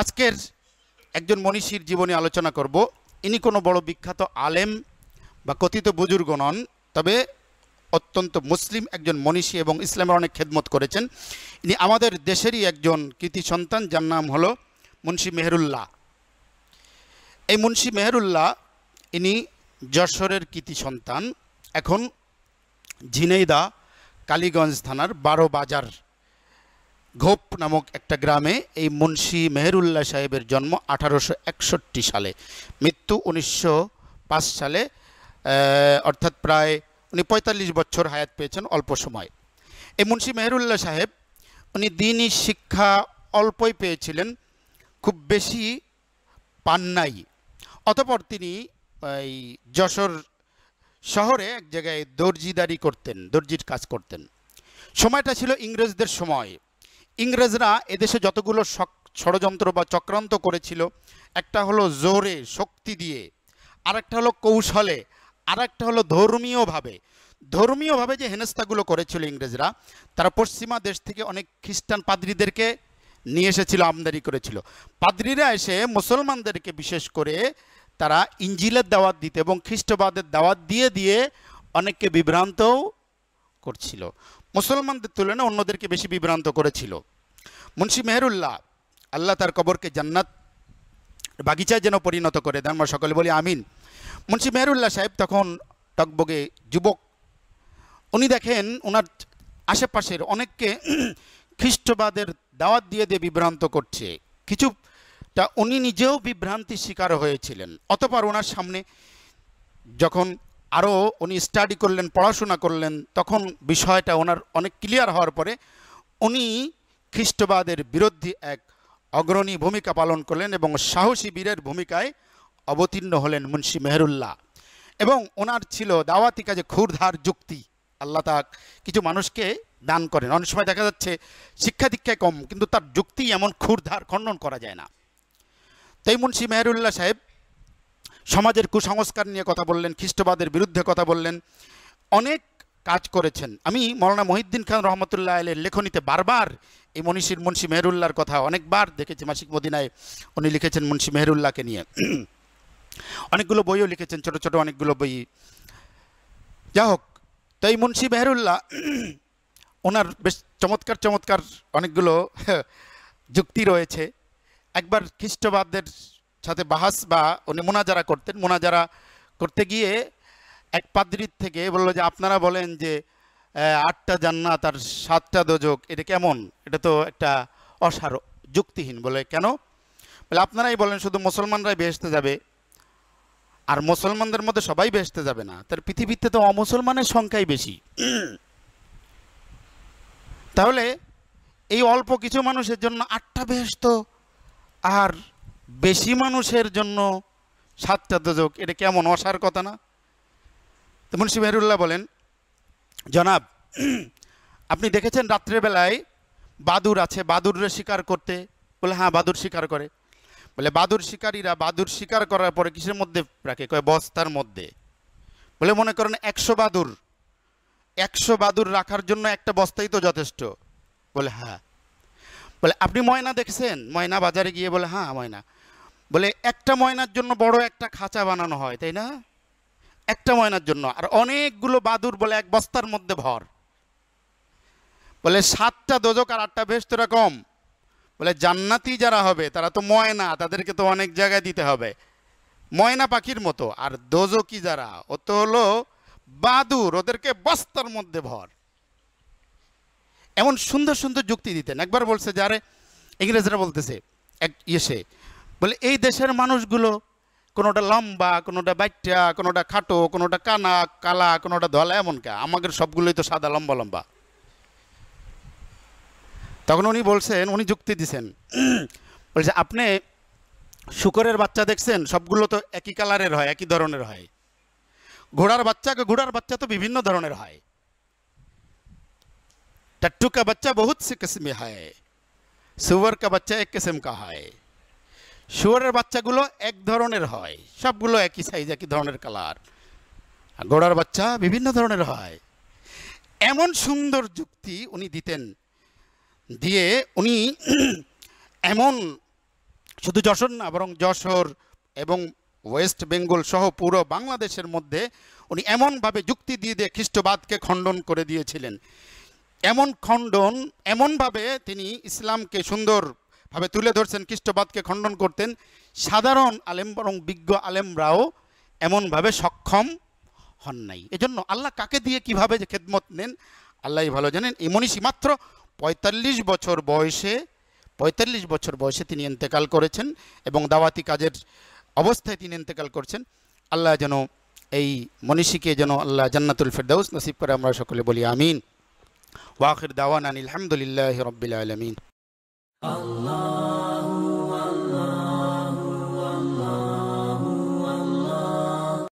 আজকের একজন মনীষীর জীবনে আলোচনা করব ইনি কোনো বড় বিখ্যাত আলেম বা কথিত বুজুর্গ নন তবে অত্যন্ত মুসলিম একজন মনীষী এবং ইসলামের অনেক খেদমত করেছেন ইনি আমাদের দেশেরই একজন কৃতি সন্তান যার নাম হলো মুন্সী মেহরুল্লাহ এই মুন্সী মেহরুল্লাহ ইনি যশোরের কৃতি সন্তান এখন ঝিনাইদা কালীগঞ্জ থানার বারো বাজার ঘোপ নামক একটা গ্রামে এই মুন্সি মেহরুল্লাহ সাহেবের জন্ম আঠারোশো সালে মৃত্যু উনিশশো সালে অর্থাৎ প্রায় উনি পঁয়তাল্লিশ বছর হায়াত পেয়েছেন অল্প সময় এই মুন্সি মেহরুল্লাহ সাহেব উনি দিনই শিক্ষা অল্পই পেয়েছিলেন খুব বেশি পান নাই অতপর তিনি এই যশোর শহরে এক জায়গায় দর্জিদারি করতেন দর্জির কাজ করতেন সময়টা ছিল ইংরেজদের সময় ইংরেজরা এদেশে যতগুলো ষড়যন্ত্র বা চক্রান্ত করেছিল একটা হলো জোরে শক্তি দিয়ে আরেকটা হলো কৌশলে আরেকটা হলো ধর্মীয়ভাবে ধর্মীয়ভাবে যে হেনস্থাগুলো করেছিল ইংরেজরা তারা পশ্চিমা দেশ থেকে অনেক খ্রিস্টান পাদ্রীদেরকে নিয়ে এসেছিল আমদানি করেছিল পাদ্রীরা এসে মুসলমানদেরকে বিশেষ করে তারা ইঞ্জিলের দাওয়াত দিতে এবং খ্রিস্টবাদের দাওয়াত দিয়ে দিয়ে অনেককে বিভ্রান্তও করছিল মুসলমানদের তুলনায় অন্যদেরকে বেশি বিভ্রান্ত করেছিল মুন্সি মেহরুল্লাহ আল্লাহ তার কবরকে জান্নাত বাগিচায় যেন পরিণত করে দেন আমরা সকলে বলি আমিন মুন্সি মেহরুল্লাহ সাহেব তখন টকবগে যুবক উনি দেখেন ওনার আশেপাশের অনেককে খ্রিস্টবাদের দাওয়াত দিয়ে দিয়ে বিভ্রান্ত করছে কিছু তা উনি নিজেও বিভ্রান্তির শিকার হয়েছিলেন অতপর ওনার সামনে যখন আরও উনি স্টাডি করলেন পড়াশোনা করলেন তখন বিষয়টা ওনার অনেক ক্লিয়ার হওয়ার পরে উনি খ্রিস্টবাদের বিরুদ্ধে এক অগ্রণী ভূমিকা পালন করলেন এবং সাহসী বীরের ভূমিকায় অবতীর্ণ হলেন মুন্সি মেহরুল্লাহ এবং ওনার ছিল দাওয়াতি কাজে ক্ষুরধার যুক্তি আল্লাহ তাক কিছু মানুষকে দান করেন অনেক সময় দেখা যাচ্ছে শিক্ষা দীক্ষায় কম কিন্তু তার যুক্তি এমন ক্ষুরধার খণ্ডন করা যায় না তাই মুন্সি মেহরুল্লাহ সাহেব সমাজের কুসংস্কার নিয়ে কথা বললেন খ্রিস্টবাদের বিরুদ্ধে কথা বললেন অনেক কাজ করেছেন আমি মৌলানা মহিদ্দিন খান রহমতুল্লাহ আলের লেখনীতে বারবার এই মনীষীর মুন্সি মেহরুল্লাহর কথা অনেকবার দেখেছি মাসিক মদিনায় উনি লিখেছেন মুন্সি মেহরুল্লাহকে নিয়ে অনেকগুলো বইও লিখেছেন ছোট ছোট অনেকগুলো বই যা হোক তাই মুন্সি মেহরুল্লাহ ওনার বেশ চমৎকার চমৎকার অনেকগুলো যুক্তি রয়েছে একবার খ্রিস্টবাদদের সাথে বাহাস বা উনি মোনাজারা করতেন মোনাজারা করতে গিয়ে এক পাদ্রির থেকে বললো যে আপনারা বলেন যে আটটা জান্নাত আর সাতটা দোজক এটা কেমন এটা তো একটা অসার যুক্তিহীন বলে কেন বলে আপনারাই বলেন শুধু মুসলমানরাই বেহেসতে যাবে আর মুসলমানদের মধ্যে সবাই বেহেসতে যাবে না তার পৃথিবীতে তো অমুসলমানের সংখ্যাই বেশি তাহলে এই অল্প কিছু মানুষের জন্য আটটা বেহেস্ত আর বেশি মানুষের জন্য সাতটা এটা কেমন অসার কথা না তো মুন্সি মেহরুল্লাহ বলেন জনাব আপনি দেখেছেন রাত্রেবেলায় বাদুর আছে বাদুররা শিকার করতে বলে হ্যাঁ বাদুর শিকার করে বলে বাদুর শিকারীরা বাদুর শিকার করার পরে কিসের মধ্যে রাখে কয় বস্তার মধ্যে বলে মনে করেন একশো বাদুর একশো বাদুর রাখার জন্য একটা বস্তাই তো যথেষ্ট বলে হ্যাঁ বলে আপনি ময়না দেখছেন ময়না বাজারে গিয়ে বলে হ্যাঁ ময়না বলে একটা ময়নার জন্য বড় একটা খাঁচা বানানো হয় তাই না একটা ময়নার জন্য আর অনেকগুলো বাদুর বলে এক বস্তার মধ্যে ভর বলে সাতটা দোজক আর আটটা বেশ তো কম বলে জান্নাতি যারা হবে তারা তো ময়না তাদেরকে তো অনেক জায়গায় দিতে হবে ময়না পাখির মতো আর দোজকি যারা ও তো হলো বাদুর ওদেরকে বস্তার মধ্যে ভর এমন সুন্দর সুন্দর যুক্তি দিতেন একবার বলছে যারে ইংরেজরা বলতেছে এক ইয়েসে বলে এই দেশের মানুষগুলো কোনোটা লম্বা কোনোটা বাইটা কোনোটা খাটো কোনোটা কানা কালা কোনোটা ধলা এমন কে আমাদের সবগুলোই তো সাদা লম্বা লম্বা তখন উনি বলছেন উনি যুক্তি দিছেন বলছে আপনি শুকরের বাচ্চা দেখছেন সবগুলো তো একই কালারের হয় একই ধরনের হয় ঘোড়ার বাচ্চা ঘোড়ার বাচ্চা তো বিভিন্ন ধরনের হয় टट्टू का बच्चा बहुत सी किस्में है সুয়ার কা বাচ্চা এক কিসম কা হয় শুয়ারের বাচ্চাগুলো এক ধরনের হয় সবগুলো একই সাইজ একই ধরনের কালার গোড়ার বাচ্চা বিভিন্ন ধরনের হয় এমন সুন্দর যুক্তি উনি দিতেন দিয়ে উনি এমন শুধু যশোর না বরং যশোর এবং ওয়েস্ট বেঙ্গল সহ পুরো বাংলাদেশের মধ্যে উনি এমনভাবে যুক্তি দিয়ে দিয়ে খ্রিস্টবাদকে খণ্ডন করে দিয়েছিলেন এমন খণ্ডন এমনভাবে তিনি ইসলামকে সুন্দরভাবে তুলে ধরছেন খ্রিস্টবাদকে খণ্ডন করতেন সাধারণ আলেম বরং বিজ্ঞ আলেমরাও এমনভাবে সক্ষম হন নাই এজন্য আল্লাহ কাকে দিয়ে কিভাবে যে খেদমত নেন আল্লাহ ভালো জানেন এই মনীষী মাত্র পঁয়তাল্লিশ বছর বয়সে পঁয়তাল্লিশ বছর বয়সে তিনি এন্তেকাল করেছেন এবং দাওয়াতি কাজের অবস্থায় তিনি এন্তেকাল করছেন আল্লাহ যেন এই মনীষীকে যেন আল্লাহ জান্নাতুল ফেরদাউস নসিব করে আমরা সকলে বলি আমিন واخر دعوانا الحمد لله رب العالمين الله